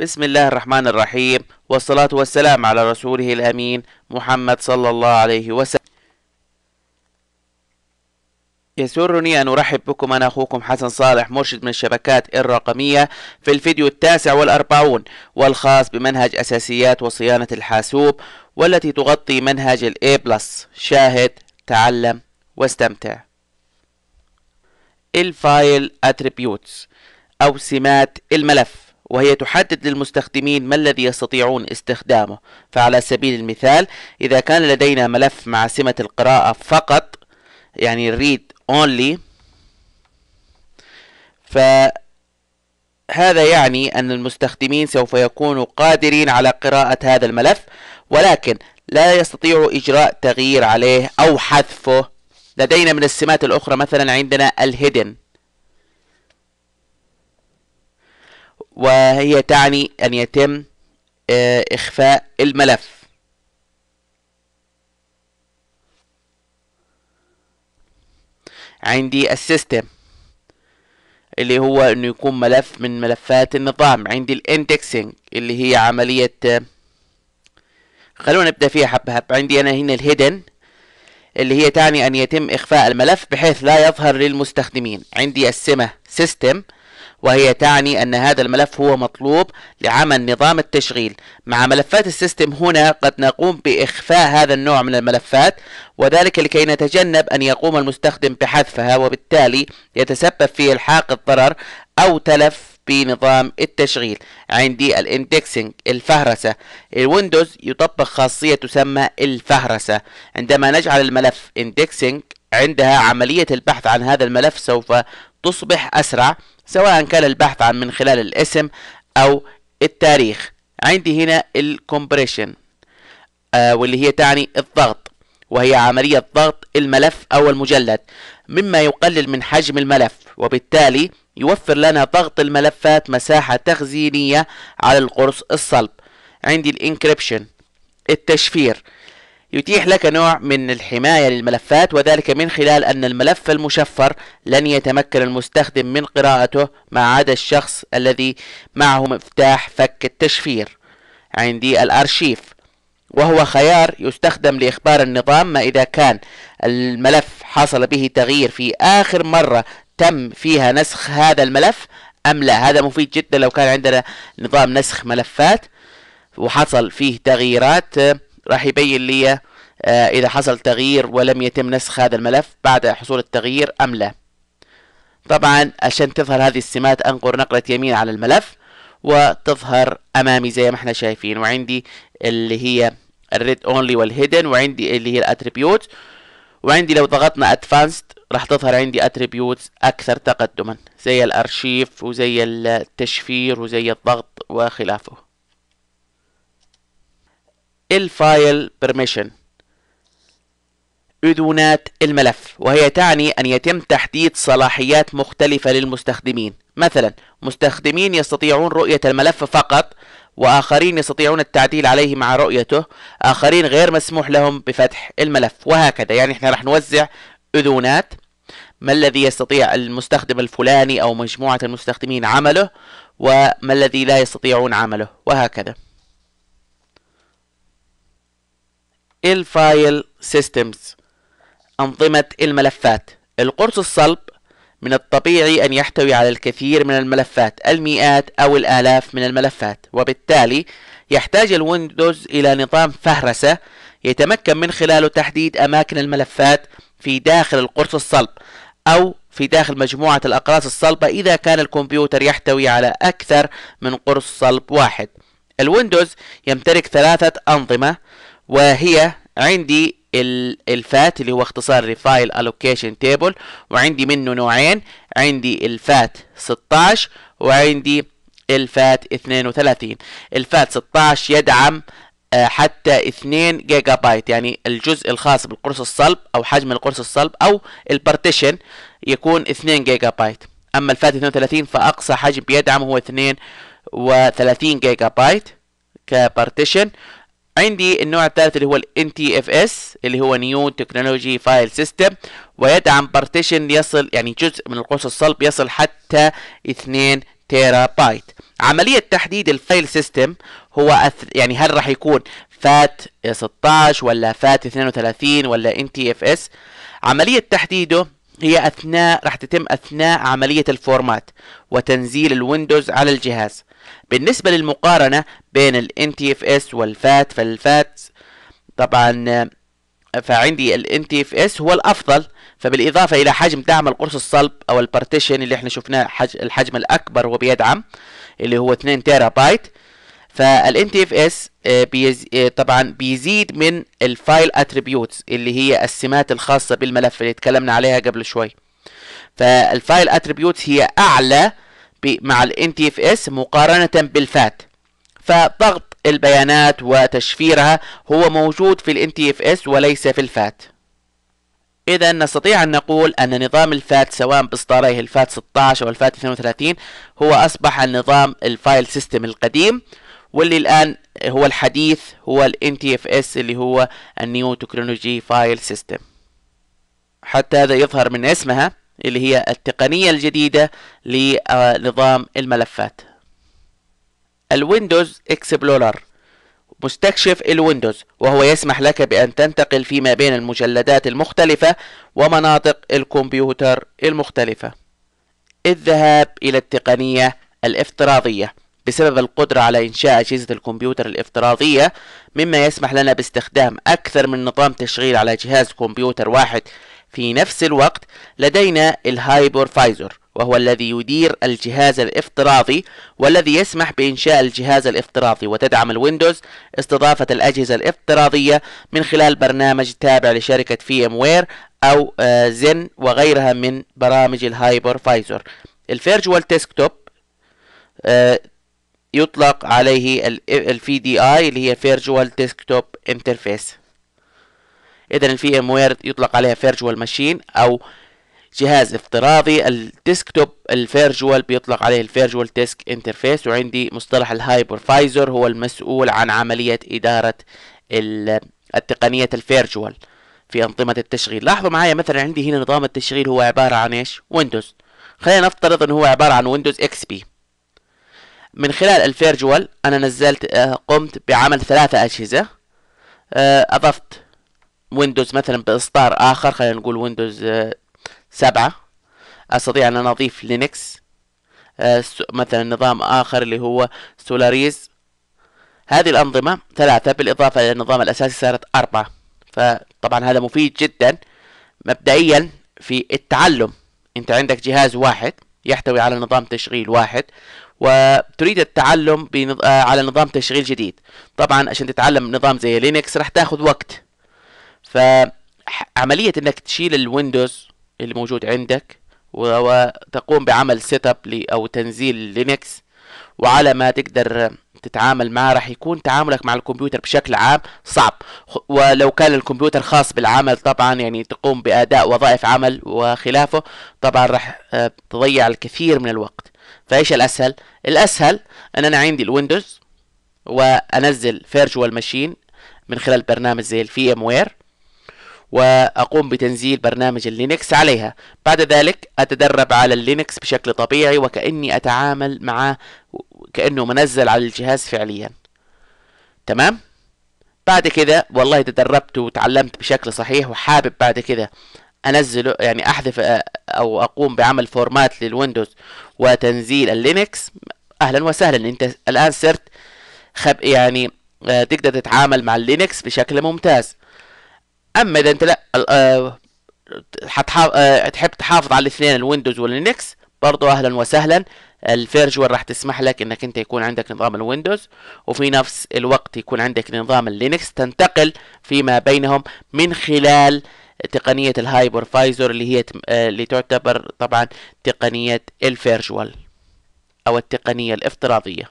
بسم الله الرحمن الرحيم والصلاة والسلام على رسوله الأمين محمد صلى الله عليه وسلم يسرني أن أرحب بكم أنا أخوكم حسن صالح مرشد من الشبكات الرقمية في الفيديو التاسع والأربعون والخاص بمنهج أساسيات وصيانة الحاسوب والتي تغطي منهج الأي بلس شاهد تعلم واستمتع الفايل أتريبيوتس أو سمات الملف وهي تحدد للمستخدمين ما الذي يستطيعون استخدامه فعلى سبيل المثال إذا كان لدينا ملف مع سمة القراءة فقط يعني read only فهذا يعني أن المستخدمين سوف يكونوا قادرين على قراءة هذا الملف ولكن لا يستطيع إجراء تغيير عليه أو حذفه لدينا من السمات الأخرى مثلا عندنا الهيدن وهي تعني أن يتم آه، إخفاء الملف عندي السيستم اللي هو انه يكون ملف من ملفات النظام عندي الاندكسنج اللي هي عملية خلونا نبدأ فيها حبة حبة عندي انا هنا الهيدن اللي هي تعني ان يتم اخفاء الملف بحيث لا يظهر للمستخدمين عندي السمة سيستم وهي تعني أن هذا الملف هو مطلوب لعمل نظام التشغيل مع ملفات السيستم هنا قد نقوم بإخفاء هذا النوع من الملفات وذلك لكي نتجنب أن يقوم المستخدم بحذفها وبالتالي يتسبب في إلحاق الضرر أو تلف بنظام التشغيل عندي الاندكسنج الفهرسة الويندوز يطبق خاصية تسمى الفهرسة عندما نجعل الملف اندكسنج عندها عملية البحث عن هذا الملف سوف تصبح أسرع سواء كان البحث عن من خلال الاسم أو التاريخ عندي هنا الكمبريشن آه واللي هي تعني الضغط وهي عملية ضغط الملف أو المجلد مما يقلل من حجم الملف وبالتالي يوفر لنا ضغط الملفات مساحة تخزينية على القرص الصلب عندي الانكريبشن التشفير يتيح لك نوع من الحماية للملفات وذلك من خلال أن الملف المشفر لن يتمكن المستخدم من قراءته ما عدا الشخص الذي معه مفتاح فك التشفير عندي الأرشيف وهو خيار يستخدم لإخبار النظام ما إذا كان الملف حصل به تغيير في آخر مرة تم فيها نسخ هذا الملف أم لا هذا مفيد جدا لو كان عندنا نظام نسخ ملفات وحصل فيه تغييرات راح يبين لي آه، اذا حصل تغيير ولم يتم نسخ هذا الملف بعد حصول التغيير ام لا طبعا عشان تظهر هذه السمات انقر نقرة يمين على الملف وتظهر امامي زي ما احنا شايفين وعندي اللي هي الريد اونلي والهيدن وعندي اللي هي الاتريبيوت وعندي لو ضغطنا ادفانسد راح تظهر عندي اتريبيوت اكثر تقدما زي الارشيف وزي التشفير وزي الضغط وخلافه الفايل بيرميشن أذونات الملف وهي تعني أن يتم تحديد صلاحيات مختلفة للمستخدمين مثلا مستخدمين يستطيعون رؤية الملف فقط وآخرين يستطيعون التعديل عليه مع رؤيته آخرين غير مسموح لهم بفتح الملف وهكذا يعني احنا راح نوزع أذونات ما الذي يستطيع المستخدم الفلاني أو مجموعة المستخدمين عمله وما الذي لا يستطيعون عمله وهكذا الفايل سيستمز أنظمة الملفات القرص الصلب من الطبيعي أن يحتوي على الكثير من الملفات المئات أو الآلاف من الملفات وبالتالي يحتاج الويندوز إلى نظام فهرسة يتمكن من خلاله تحديد أماكن الملفات في داخل القرص الصلب أو في داخل مجموعة الأقراص الصلبة إذا كان الكمبيوتر يحتوي على أكثر من قرص صلب واحد الويندوز يمتلك ثلاثة أنظمة وهي عندي الفات اللي هو اختصار لفايل الوكيشن تيبل وعندي منه نوعين عندي الفات 16 وعندي الفات 32 الفات 16 يدعم آه، حتى 2 جيجا بايت يعني الجزء الخاص بالقرص الصلب او حجم القرص الصلب او البارتيشن يكون 2 جيجا بايت اما الفات 32 فاقصى حجم بيدعم هو 32 جيجا بايت كبارتيشن عندي النوع الثالث اللي هو ال NTFS اللي هو New Technology File System ويدعم بارتيشن يصل يعني جزء من القوس الصلب يصل حتى 2 تيرا بايت عملية تحديد الفايل سيستم هو أث... يعني هل راح يكون فات 16 ولا فات 32 ولا NTFS عملية تحديده هي أثناء راح تتم أثناء عملية الفورمات وتنزيل الويندوز على الجهاز بالنسبة للمقارنة بين الـ NTFS والفات فالفات طبعا آه، فعندي الـ NTFS هو الأفضل فبالإضافة إلى حجم دعم القرص الصلب أو البارتيشن اللي احنا شفناه الحجم الأكبر وبيدعم اللي هو 2 تيرا بايت فالـ NTFS آه، بيز... آه، طبعا بيزيد من الفايل اتريبيوتس اللي هي السمات الخاصة بالملف اللي اتكلمنا عليها قبل شوي فالفايل اتريبيوتس هي أعلى مع ال NTFS مقارنة بالفات فضغط البيانات وتشفيرها هو موجود في ال NTFS وليس في الفات إذا نستطيع أن نقول أن نظام الفات سواء بإصداريه الفات 16 أو الفات 32 هو أصبح النظام الفايل سيستم القديم واللي الآن هو الحديث هو ال NTFS اللي هو النيو تكنولوجي فايل سيستم حتى هذا يظهر من اسمها اللي هي التقنية الجديدة لنظام الملفات الويندوز اكسبلورر مستكشف الويندوز وهو يسمح لك بأن تنتقل فيما بين المجلدات المختلفة ومناطق الكمبيوتر المختلفة الذهاب إلى التقنية الافتراضية بسبب القدرة على إنشاء أجهزة الكمبيوتر الافتراضية مما يسمح لنا باستخدام أكثر من نظام تشغيل على جهاز كمبيوتر واحد في نفس الوقت لدينا الهايبرفايزر وهو الذي يدير الجهاز الافتراضي والذي يسمح بإنشاء الجهاز الافتراضي وتدعم الويندوز استضافة الأجهزة الافتراضية من خلال برنامج تابع لشركة في ام وير أو آه، زن وغيرها من برامج الهايبرفايزر الفيرجوال ديسكتوب آه، يطلق عليه دي VDI اللي هي فيرجوال ديسكتوب انترفيس اذا الفي ام وير يطلق عليها فيرجوال ماشين او جهاز افتراضي الديسكتوب الفيرجوال بيطلق عليه الفيرجوال ديسك انترفيس وعندي مصطلح الهايبرفايزر هو المسؤول عن عملية إدارة التقنية الفيرجوال في أنظمة التشغيل لاحظوا معايا مثلا عندي هنا نظام التشغيل هو عبارة عن إيش ويندوز خلينا نفترض أنه هو عبارة عن ويندوز اكس بي من خلال الفيرجوال أنا نزلت آه، قمت بعمل ثلاثة أجهزة آه، أضفت ويندوز مثلا باصدار اخر خلينا نقول ويندوز آه، سبعة استطيع ان انا اضيف لينكس آه، مثلا نظام اخر اللي هو سولاريز هذه الانظمة ثلاثة بالاضافة الى النظام الاساسي صارت اربعة فطبعا هذا مفيد جدا مبدئيا في التعلم انت عندك جهاز واحد يحتوي على نظام تشغيل واحد وتريد التعلم بنظ... آه، على نظام تشغيل جديد طبعا عشان تتعلم نظام زي لينكس راح تاخذ وقت فعملية انك تشيل الويندوز اللي موجود عندك وتقوم بعمل سيت اب او تنزيل لينكس وعلى ما تقدر تتعامل معه راح يكون تعاملك مع الكمبيوتر بشكل عام صعب ولو كان الكمبيوتر خاص بالعمل طبعا يعني تقوم باداء وظائف عمل وخلافه طبعا راح آه، تضيع الكثير من الوقت فايش الاسهل الاسهل ان انا عندي الويندوز وانزل فيرجوال ماشين من خلال برنامج زي الفي ام وير وأقوم بتنزيل برنامج اللينكس عليها بعد ذلك أتدرب على اللينكس بشكل طبيعي وكأني أتعامل معه كأنه منزل على الجهاز فعليا تمام؟ بعد كده والله تدربت وتعلمت بشكل صحيح وحابب بعد كده انزله يعني احذف او اقوم بعمل فورمات للويندوز وتنزيل اللينكس اهلا وسهلا انت الان صرت خب يعني آه، تقدر تتعامل مع اللينكس بشكل ممتاز اما اذا انت لا هتحب آه، آه، تحب تحافظ على الاثنين الويندوز واللينكس برضو اهلا وسهلا الفيرجوال راح تسمح لك انك انت يكون عندك نظام الويندوز وفي نفس الوقت يكون عندك نظام اللينكس تنتقل فيما بينهم من خلال تقنية الهايبرفايزر اللي هي آه، اللي تعتبر طبعا تقنية الفيرجوال او التقنية الافتراضية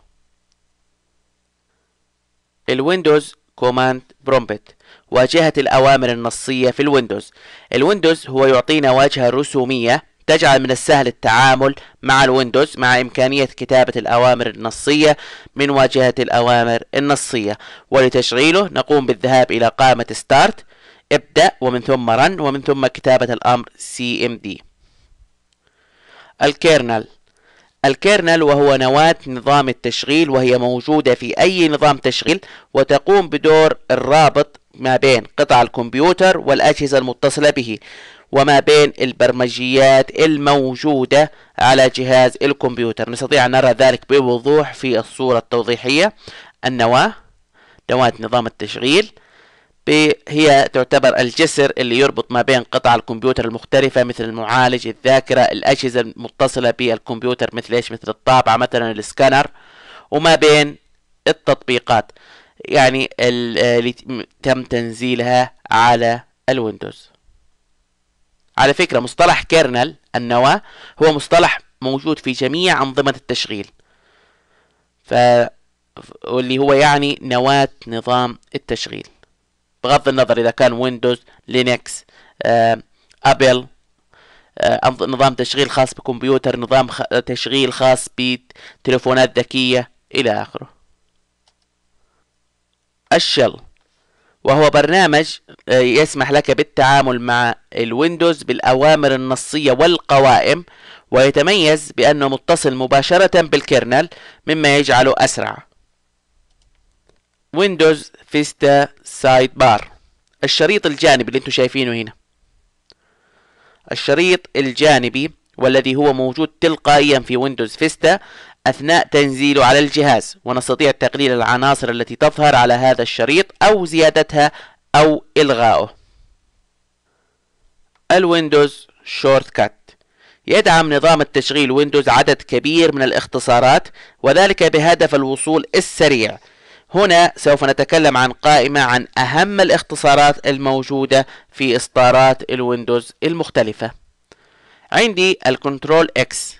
الويندوز كوماند برومبت واجهة الأوامر النصية في الويندوز الويندوز هو يعطينا واجهة رسومية تجعل من السهل التعامل مع الويندوز مع إمكانية كتابة الأوامر النصية من واجهة الأوامر النصية ولتشغيله نقوم بالذهاب إلى قائمة ستارت ابدأ ومن ثم رن ومن ثم كتابة الأمر cmd الكيرنل الكيرنل وهو نواة نظام التشغيل وهي موجودة في أي نظام تشغيل وتقوم بدور الرابط ما بين قطع الكمبيوتر والأجهزة المتصلة به وما بين البرمجيات الموجودة على جهاز الكمبيوتر نستطيع أن نرى ذلك بوضوح في الصورة التوضيحية النواة نواة نظام التشغيل هي تعتبر الجسر اللي يربط ما بين قطع الكمبيوتر المختلفة مثل المعالج الذاكرة الأجهزة المتصلة بالكمبيوتر مثل إيش مثل الطابعة مثلا السكانر وما بين التطبيقات يعني اللي تم تنزيلها على الويندوز على فكرة مصطلح كيرنل النواة هو مصطلح موجود في جميع أنظمة التشغيل ف واللي هو يعني نواة نظام التشغيل بغض النظر اذا كان ويندوز لينكس ابل نظام تشغيل خاص بكمبيوتر نظام تشغيل خاص بتلفونات ذكية إلى آخره الشل وهو برنامج آه، يسمح لك بالتعامل مع الويندوز بالأوامر النصية والقوائم ويتميز بأنه متصل مباشرة بالكرنل مما يجعله أسرع ويندوز فيستا سايد بار الشريط الجانبي اللي انتم شايفينه هنا الشريط الجانبي والذي هو موجود تلقائيا في ويندوز فيستا أثناء تنزيله على الجهاز ونستطيع تقليل العناصر التي تظهر على هذا الشريط أو زيادتها أو إلغائه الويندوز شورت كات يدعم نظام التشغيل ويندوز عدد كبير من الاختصارات وذلك بهدف الوصول السريع هنا سوف نتكلم عن قائمة عن أهم الاختصارات الموجودة في إصدارات الويندوز المختلفة عندي الكنترول اكس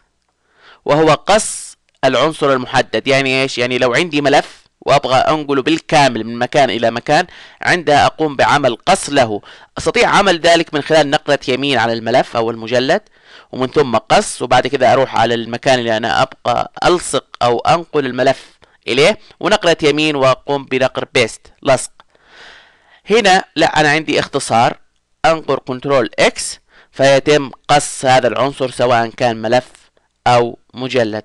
وهو قص العنصر المحدد يعني ايش يعني لو عندي ملف وابغى انقله بالكامل من مكان الى مكان عندها اقوم بعمل قص له استطيع عمل ذلك من خلال نقله يمين على الملف او المجلد ومن ثم قص وبعد كذا اروح على المكان اللي انا ابقى الصق او انقل الملف إليه ونقلة يمين وأقوم بنقر بيست لصق هنا لا أنا عندي اختصار أنقر كنترول إكس فيتم قص هذا العنصر سواء كان ملف أو مجلد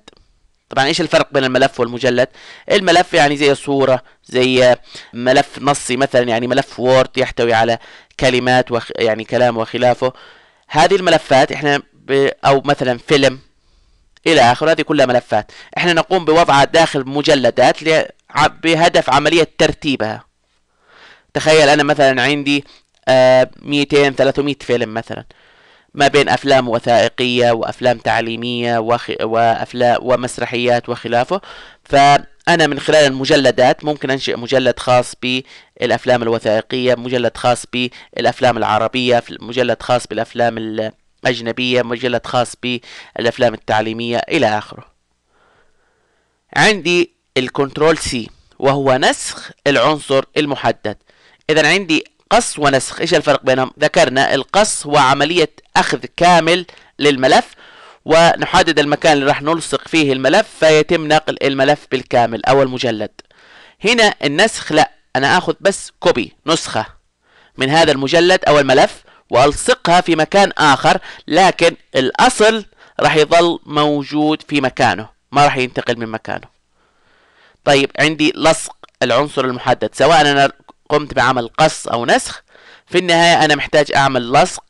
طبعا ايش الفرق بين الملف والمجلد الملف يعني زي صورة زي ملف نصي مثلا يعني ملف وورد يحتوي على كلمات وخ... يعني كلام وخلافه هذه الملفات احنا ب... او مثلا فيلم الى اخره هذه كلها ملفات احنا نقوم بوضعها داخل مجلدات بهدف عمليه ترتيبها تخيل انا مثلا عندي 200 آه، 300 فيلم مثلا ما بين افلام وثائقيه وافلام تعليميه وخ... وافلام ومسرحيات وخلافه فانا من خلال المجلدات ممكن انشئ مجلد خاص بالافلام الوثائقيه مجلد خاص بالافلام العربيه مجلد خاص بالافلام ال... أجنبية مجلد خاص بالأفلام التعليمية إلى آخره عندي الكنترول سي وهو نسخ العنصر المحدد إذا عندي قص ونسخ إيش الفرق بينهم؟ ذكرنا القص هو عملية أخذ كامل للملف ونحدد المكان اللي راح نلصق فيه الملف فيتم نقل الملف بالكامل أو المجلد هنا النسخ لا أنا آخذ بس كوبي نسخة من هذا المجلد أو الملف والصقها في مكان اخر لكن الاصل راح يظل موجود في مكانه ما راح ينتقل من مكانه طيب عندي لصق العنصر المحدد سواء انا قمت بعمل قص او نسخ في النهاية انا محتاج اعمل لصق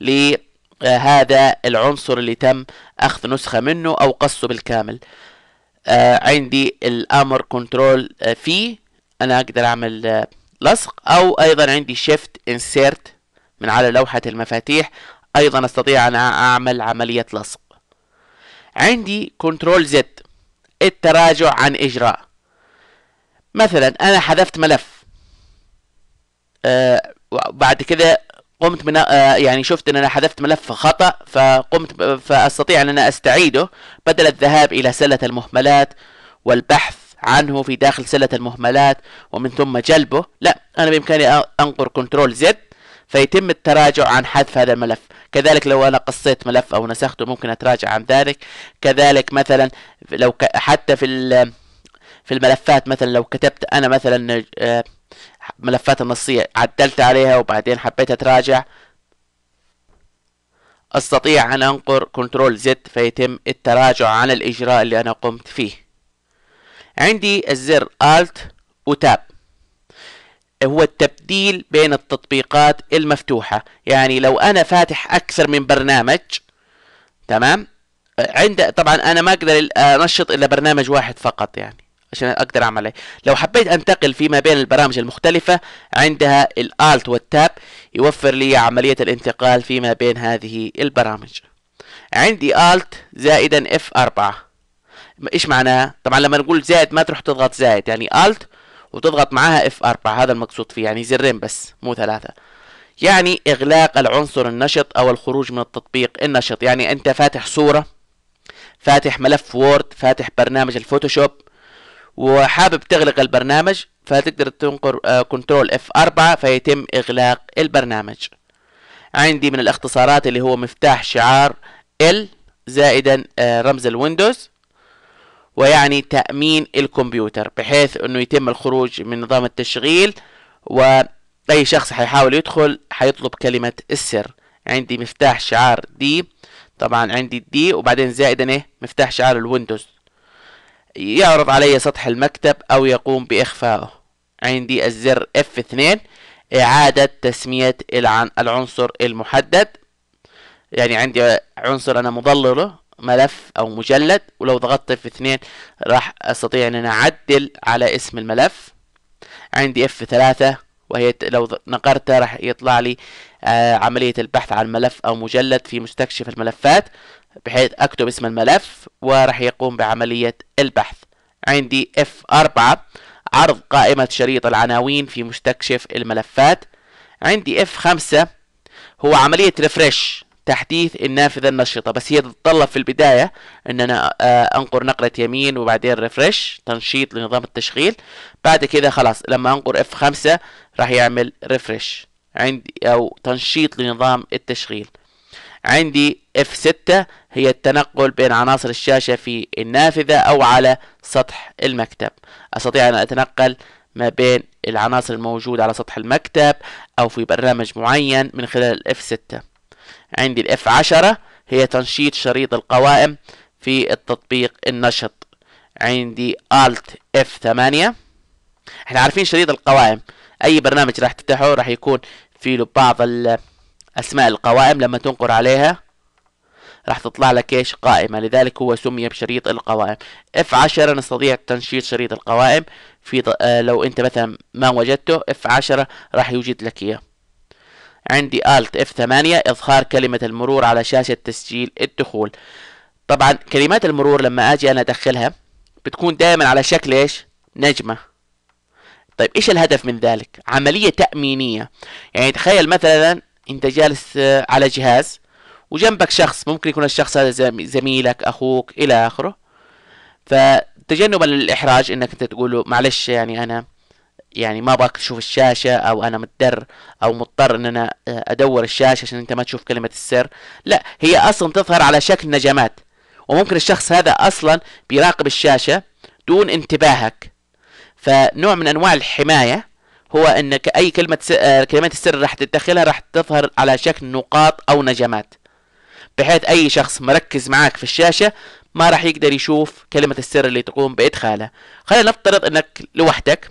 لهذا آه، العنصر اللي تم اخذ نسخة منه او قصه بالكامل آه، عندي الامر كنترول آه، في انا اقدر اعمل لصق او ايضا عندي شيفت انسيرت من على لوحة المفاتيح أيضا أستطيع أن أعمل عملية لصق عندي كنترول زد التراجع عن إجراء مثلا أنا حذفت ملف آه بعد كذا قمت من آه يعني شفت ان انا حذفت ملف خطا فقمت فاستطيع ان انا استعيده بدل الذهاب الى سله المهملات والبحث عنه في داخل سله المهملات ومن ثم جلبه لا انا بامكاني انقر كنترول زد فيتم التراجع عن حذف هذا الملف كذلك لو أنا قصيت ملف أو نسخته ممكن أتراجع عن ذلك كذلك مثلا لو ك... حتى في ال... في الملفات مثلا لو كتبت أنا مثلا آه، ملفات النصية عدلت عليها وبعدين حبيت أتراجع استطيع ان انقر كنترول زد فيتم التراجع عن الاجراء اللي انا قمت فيه عندي الزر الت وتاب هو التبديل بين التطبيقات المفتوحة يعني لو أنا فاتح أكثر من برنامج تمام عند طبعا أنا ما أقدر أنشط إلا برنامج واحد فقط يعني عشان أقدر أعمل عليه لو حبيت أنتقل فيما بين البرامج المختلفة عندها الألت والتاب يوفر لي عملية الانتقال فيما بين هذه البرامج عندي ألت زائدا F4 ايش معناها؟ طبعا لما نقول زائد ما تروح تضغط زائد يعني ألت وتضغط معاها F4 هذا المقصود فيه يعني زرين بس مو ثلاثة يعني إغلاق العنصر النشط أو الخروج من التطبيق النشط يعني أنت فاتح صورة فاتح ملف وورد فاتح برنامج الفوتوشوب وحابب تغلق البرنامج فتقدر تنقر آه، كنترول اف 4 فيتم اغلاق البرنامج عندي من الاختصارات اللي هو مفتاح شعار ال زائدا آه، رمز الويندوز ويعني تأمين الكمبيوتر بحيث أنه يتم الخروج من نظام التشغيل وأي شخص حيحاول يدخل حيطلب كلمة السر عندي مفتاح شعار دي طبعا عندي الدي وبعدين زائد ايه مفتاح شعار الويندوز يعرض علي سطح المكتب أو يقوم بإخفائه عندي الزر F2 إعادة تسمية العنصر المحدد يعني عندي عنصر أنا مضلله ملف او مجلد ولو ضغطت في اثنين راح استطيع ان انا اعدل على اسم الملف عندي F3 وهي لو نقرتها راح يطلع لي آه عملية البحث عن ملف أو مجلد في مستكشف الملفات بحيث أكتب اسم الملف وراح يقوم بعملية البحث عندي F4 عرض قائمة شريط العناوين في مستكشف الملفات عندي F5 هو عملية ريفرش تحديث النافذة النشطة بس هي تتطلب في البداية ان انا آه، انقر نقلة يمين وبعدين ريفرش تنشيط لنظام التشغيل بعد كده خلاص لما انقر اف خمسة راح يعمل ريفرش عندي او تنشيط لنظام التشغيل عندي اف ستة هي التنقل بين عناصر الشاشة في النافذة أو على سطح المكتب أستطيع أن أتنقل ما بين العناصر الموجودة على سطح المكتب أو في برنامج معين من خلال اف 6 عندي الاف 10 هي تنشيط شريط القوائم في التطبيق النشط عندي الت اف 8 احنا عارفين شريط القوائم اي برنامج راح تفتحه راح يكون في له بعض اسماء القوائم لما تنقر عليها راح تطلع لك ايش قائمة لذلك هو سمي بشريط القوايم اف F10 نستطيع تنشيط شريط القوائم في آه، لو انت مثلا ما وجدته اف 10 راح يوجد لك اياه عندي Alt F8 إظهار كلمة المرور على شاشة تسجيل الدخول طبعا كلمات المرور لما أجي أنا أدخلها بتكون دائما على شكل إيش نجمة طيب إيش الهدف من ذلك عملية تأمينية يعني تخيل مثلا أنت جالس آه، على جهاز وجنبك شخص ممكن يكون الشخص هذا زميلك أخوك إلى آخره فتجنبا للإحراج أنك أنت تقول له معلش يعني أنا يعني ما ابغاك تشوف الشاشه او انا مضطر او مضطر ان انا آه، ادور الشاشه عشان انت ما تشوف كلمه السر لا هي اصلا تظهر على شكل نجمات وممكن الشخص هذا اصلا بيراقب الشاشه دون انتباهك فنوع من انواع الحمايه هو انك اي كلمه سر آه، كلمات السر راح تدخلها راح تظهر على شكل نقاط او نجمات بحيث اي شخص مركز معاك في الشاشه ما راح يقدر يشوف كلمه السر اللي تقوم بادخالها خلينا نفترض انك لوحدك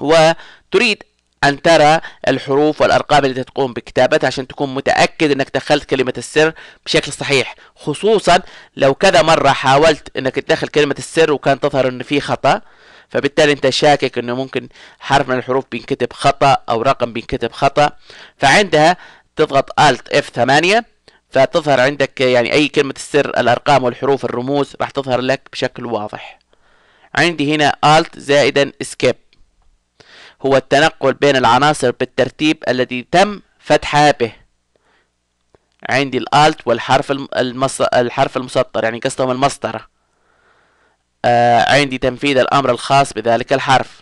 وتريد أن ترى الحروف والأرقام التي تقوم بكتابتها عشان تكون متأكد أنك دخلت كلمة السر بشكل صحيح خصوصا لو كذا مرة حاولت أنك تدخل كلمة السر وكان تظهر أن في خطأ فبالتالي أنت شاكك أنه ممكن حرف من الحروف بينكتب خطأ أو رقم بينكتب خطأ فعندها تضغط Alt F8 فتظهر عندك يعني أي كلمة السر الأرقام والحروف الرموز راح تظهر لك بشكل واضح عندي هنا Alt زائدا Escape هو التنقل بين العناصر بالترتيب الذي تم فتحها به عندي الالت والحرف المص... الحرف المسطر يعني قصدهم المسطرة آه عندي تنفيذ الامر الخاص بذلك الحرف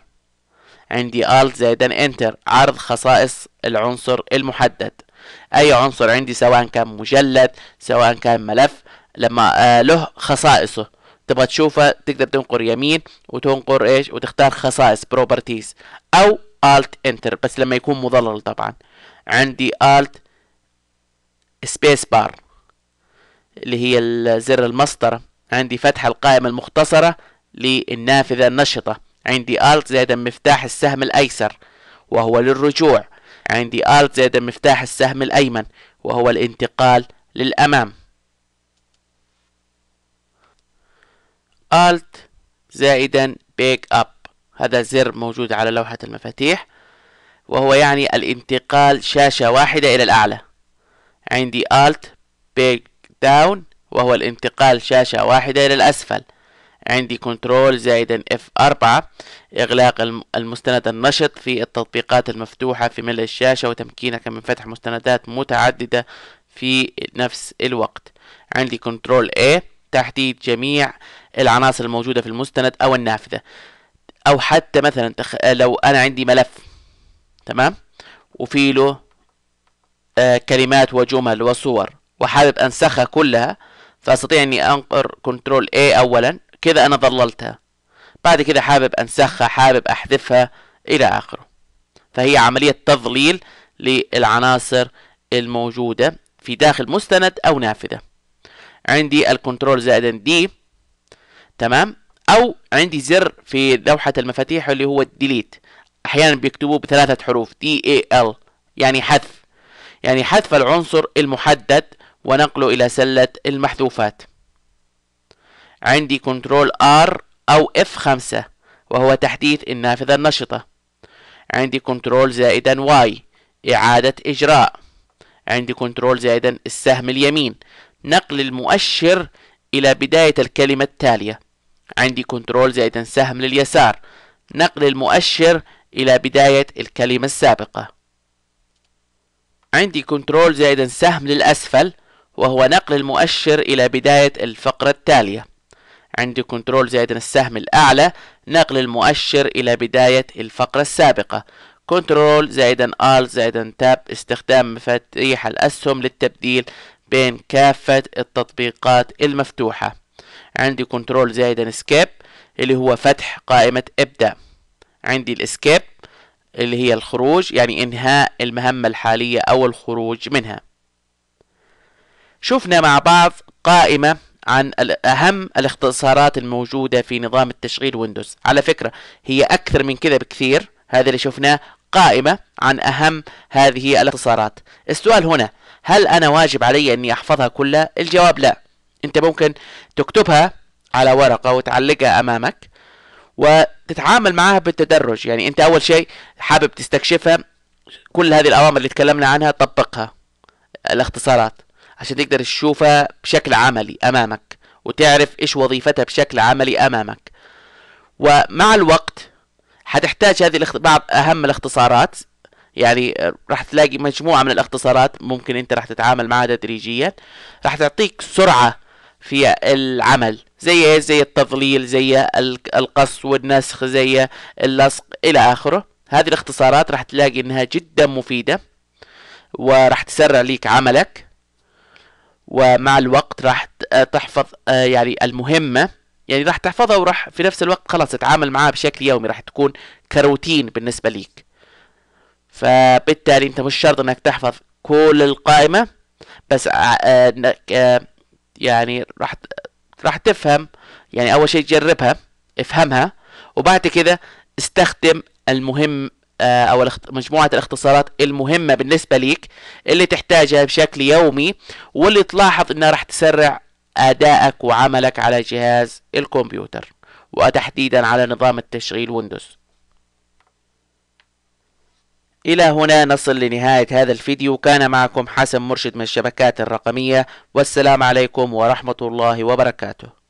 عندي الت زائد انتر عرض خصائص العنصر المحدد اي عنصر عندي سواء كان مجلد سواء كان ملف لما آه له خصائصه تبغى تشوفها تقدر تنقر يمين وتنقر ايش وتختار خصائص بروبرتيز او الت انتر بس لما يكون مظلل طبعا عندي الت سبيس بار اللي هي زر المسطرة عندي فتح القائمة المختصرة للنافذة النشطة عندي الت زائد مفتاح السهم الأيسر وهو للرجوع عندي الت زائد مفتاح السهم الأيمن وهو الانتقال للأمام Alt زائدا بيك أب هذا زر موجود على لوحة المفاتيح وهو يعني الانتقال شاشة واحدة إلى الأعلى عندي Alt بيك Down وهو الانتقال شاشة واحدة إلى الأسفل عندي كنترول زائدا F4 إغلاق المستند النشط في التطبيقات المفتوحة في ملء الشاشة وتمكينك من فتح مستندات متعددة في نفس الوقت عندي كنترول A تحديد جميع العناصر الموجودة في المستند أو النافذة أو حتى مثلا تخ... لو أنا عندي ملف تمام وفي له آه كلمات وجمل وصور وحابب أنسخها كلها فأستطيع أني أنقر كنترول A أولا كذا أنا ظللتها بعد كذا حابب أنسخها حابب أحذفها إلى آخره فهي عملية تظليل للعناصر الموجودة في داخل مستند أو نافذة عندي الكنترول زائد دي تمام او عندي زر في لوحه المفاتيح اللي هو الديليت احيانا بيكتبوه بثلاثه حروف دي اي ال يعني حذف يعني حذف العنصر المحدد ونقله الى سله المحذوفات عندي كنترول ار او اف 5 وهو تحديث النافذه النشطه عندي كنترول زائدا واي اعاده اجراء عندي كنترول زائدا السهم اليمين نقل المؤشر إلى بداية الكلمة التالية عندي كنترول زائد سهم لليسار نقل المؤشر إلى بداية الكلمة السابقة عندي كنترول زائد سهم للأسفل وهو نقل المؤشر إلى بداية الفقرة التالية عندي كنترول زائد السهم الأعلى نقل المؤشر إلى بداية الفقرة السابقة كنترول زائد آل زائد تاب استخدام مفاتيح الأسهم للتبديل بين كافة التطبيقات المفتوحة عندي كنترول زائد اسكيب اللي هو فتح قائمة ابدأ عندي الاسكيب اللي هي الخروج يعني انهاء المهمة الحالية او الخروج منها شفنا مع بعض قائمة عن أهم الاختصارات الموجودة في نظام التشغيل ويندوز على فكرة هي أكثر من كذا بكثير هذا اللي شفناه قائمة عن أهم هذه الاختصارات السؤال هنا هل أنا واجب علي أني أحفظها كلها؟ الجواب لا أنت ممكن تكتبها على ورقة وتعلقها أمامك وتتعامل معها بالتدرج يعني أنت أول شيء حابب تستكشفها كل هذه الأوامر اللي تكلمنا عنها طبقها الاختصارات عشان تقدر تشوفها بشكل عملي أمامك وتعرف إيش وظيفتها بشكل عملي أمامك ومع الوقت حتحتاج هذه الاخت... بعض اهم الاختصارات يعني آه، راح تلاقي مجموعة من الاختصارات ممكن انت راح تتعامل معها تدريجيا راح تعطيك سرعة في العمل زي زي التظليل زي القص والنسخ زي اللصق الى اخره هذه الاختصارات راح تلاقي انها جدا مفيدة وراح تسرع ليك عملك ومع الوقت راح تحفظ آه، يعني المهمة يعني راح تحفظها وراح في نفس الوقت خلاص تتعامل معاها بشكل يومي راح تكون كروتين بالنسبة ليك فبالتالي انت مش شرط انك تحفظ كل القائمة بس آه، انك آه، يعني راح راح تفهم يعني اول شيء جربها افهمها وبعد كده استخدم المهم آه، او مجموعه الاختصارات المهمه بالنسبه ليك اللي تحتاجها بشكل يومي واللي تلاحظ انها راح تسرع أدائك وعملك على جهاز الكمبيوتر وتحديدا على نظام التشغيل ويندوز إلى هنا نصل لنهاية هذا الفيديو كان معكم حسن مرشد من الشبكات الرقمية والسلام عليكم ورحمة الله وبركاته